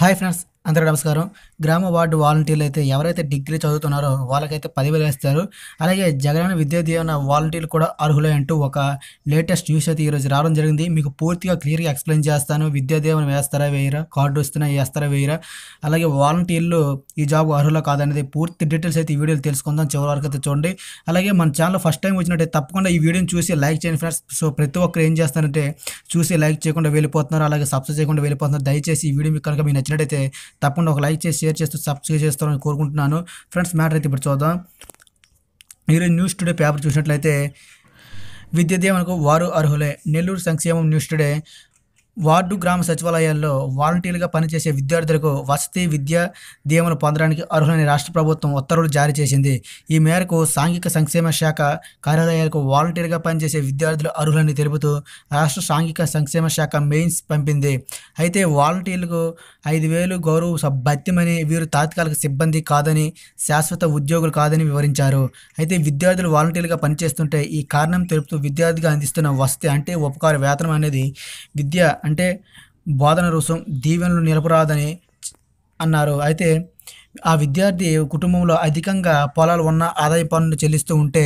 hi friends అందరూ నమస్కారం గ్రామ వార్డు వాలంటీర్లు అయితే ఎవరైతే డిగ్రీ చదువుతున్నారో వాళ్ళకైతే పదివేలు వేస్తారు అలాగే జగనన్న విద్యా దీవెన వాలంటీర్లు కూడా అర్హులే అంటూ ఒక లేటెస్ట్ న్యూస్ అయితే ఈరోజు రావడం జరిగింది మీకు పూర్తిగా క్లియర్గా ఎక్స్ప్లెయిన్ చేస్తాను విద్యా దీవెన వేస్తారా వేయరా కార్డు వస్తున్నా వేస్తారా వేయరా అలాగే వాలంటీర్లు ఈ జాబ్ అర్హులా కాదనేది పూర్తి డీటెయిల్స్ అయితే ఈ వీడియోలు తెలుసుకుందాం చివరి వరకు అయితే చూడండి అలాగే మన ఛానల్ ఫస్ట్ టైం వచ్చినట్టే తప్పకుండా ఈ వీడియోని చూసి లైక్ చేయండి ఫ్రెండ్స్ సో ప్రతి ఒక్కరు ఏం చేస్తారంటే చూసి లైక్ చేయకుండా వెళ్ళిపోతున్నారు అలాగే సబ్స్క్రైబ్ చేయకుండా వెళ్ళిపోతున్నారు దయచేసి ఈ వీడియో మీకు కనుక మీకు నచ్చినట్టయితే తప్పకుండా ఒక లైక్ చేసి షేర్ చేస్తూ సబ్స్క్రైబ్ చేస్తారని కోరుకుంటున్నాను ఫ్రెండ్స్ మ్యాటర్ అయితే ఇప్పుడు చూద్దాం ఈరోజు న్యూస్ టుడే పేపర్ చూసినట్లయితే విద్య వారు అర్హులే నెల్లూరు సంక్షేమం న్యూస్ టుడే వార్డు గ్రామ సచివాలయాల్లో వాలంటీర్లుగా పనిచేసే విద్యార్థులకు వసతి విద్యా దీవెనలు పొందడానికి అర్హులని రాష్ట్ర ప్రభుత్వం ఉత్తర్వులు జారీ చేసింది ఈ మేరకు సాంఘిక సంక్షేమ శాఖ కార్యాలయాలకు వాలంటీర్గా పనిచేసే విద్యార్థులు అర్హులని తెలుపుతూ రాష్ట్ర సాంఘిక సంక్షేమ శాఖ మెయిన్స్ పంపింది అయితే వాలంటీర్లకు ఐదు వేలు గౌరవ భత్యమని వీరు తాత్కాలిక సిబ్బంది కాదని శాశ్వత ఉద్యోగులు కాదని వివరించారు అయితే విద్యార్థులు వాలంటీర్గా పనిచేస్తుంటే ఈ కారణం తెలుపుతూ విద్యార్థిగా అందిస్తున్న వసతి అంటే ఉపకార వేతనం అనేది విద్య అంటే బోధన రోసం దీవెనలు నిలపరాదని అన్నారు అయితే ఆ విద్యార్థి కుటుంబంలో అధికంగా పొలాలు ఉన్న ఆదాయ పన్నులు చెల్లిస్తూ ఉంటే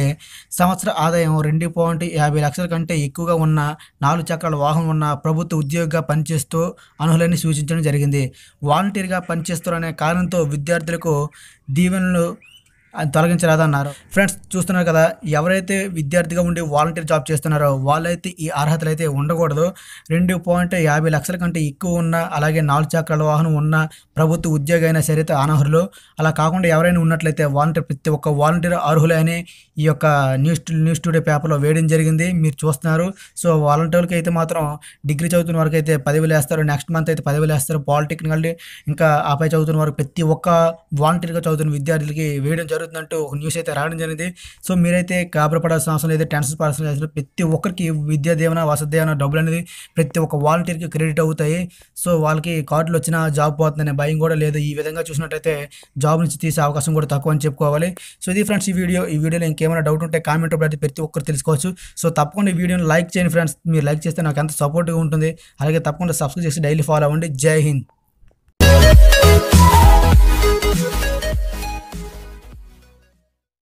సంవత్సర ఆదాయం రెండు పాయింట్ యాభై లక్షల కంటే ఎక్కువగా ఉన్న నాలుగు చక్రాల వాహనం ఉన్న ప్రభుత్వ ఉద్యోగిగా పనిచేస్తూ అనుహులని సూచించడం జరిగింది వాలంటీర్గా పనిచేస్తారనే కారణంతో విద్యార్థులకు దీవెనలు తొలగించరాదన్నారు ఫ్రెండ్స్ చూస్తున్నారు కదా ఎవరైతే విద్యార్థిగా ఉండి వాలంటీర్ జాబ్ చేస్తున్నారో వాళ్ళైతే ఈ అర్హతలు అయితే ఉండకూడదు రెండు పాయింట్ యాభై లక్షల కంటే ఎక్కువ ఉన్న అలాగే నాలుగు చక్రాల వాహనం ఉన్న ప్రభుత్వ ఉద్యోగి అయినా సరే అనర్హులు అలా కాకుండా ఎవరైనా ఉన్నట్లయితే వాలంటీర్ ప్రతి ఒక్క వాలంటీర్ అర్హులు అని ఈ యొక్క న్యూస్ న్యూస్ టుడే పేపర్లో వేయడం జరిగింది మీరు చూస్తున్నారు సో వాలంటీర్లకి అయితే మాత్రం డిగ్రీ చదువుతున్న వరకు అయితే పదవి వేస్తారు నెక్స్ట్ మంత్ అయితే పదవి వేస్తారు పాలిటెక్నికల్ ఇంకా ఆపై చదువుతున్న వరకు ప్రతి ఒక్క వాలంటీర్గా చదువుతున్న విద్యార్థులకి వేయడం జరుగుతుంది జరుగుతుందంటూ ఒక న్యూస్ అయితే రావడం జరిగింది సో మీరైతే కాబరపడాల్సిన అవసరం లేదు ట్రాన్స్ఫర్ పడాల్సిన అవసరం ప్రతి ఒక్కరికి విద్యా దేవన వసదేవన డబ్బులు అనేది ప్రతి ఒక్క వాలంటీర్కి క్రెడిట్ అవుతాయి సో వాళ్ళకి కార్డులు వచ్చినా జాబ్ పోతుందనే భయం కూడా లేదు ఈ విధంగా చూసినట్టయితే జాబ్ నుంచి తీసే అవకాశం కూడా తక్కువ అని చెప్పుకోవాలి సో ఇది ఫ్రెండ్స్ ఈ వీడియో ఈ వీడియోలో ఇంకేమైనా డౌట్ ఉంటే కామెంట్ అయితే ప్రతి ఒక్కరు తెలుసుకోవచ్చు సో తప్పకుండా ఈ వీడియోని లైక్ చేయండి ఫ్రెండ్స్ మీరు లైక్ చేస్తే నాకు ఎంత సపోర్ట్గా ఉంటుంది అలాగే తప్పకుండా సబ్స్క్రైబ్ చేసి డైలీ ఫాలో అవ్వండి జై హింద్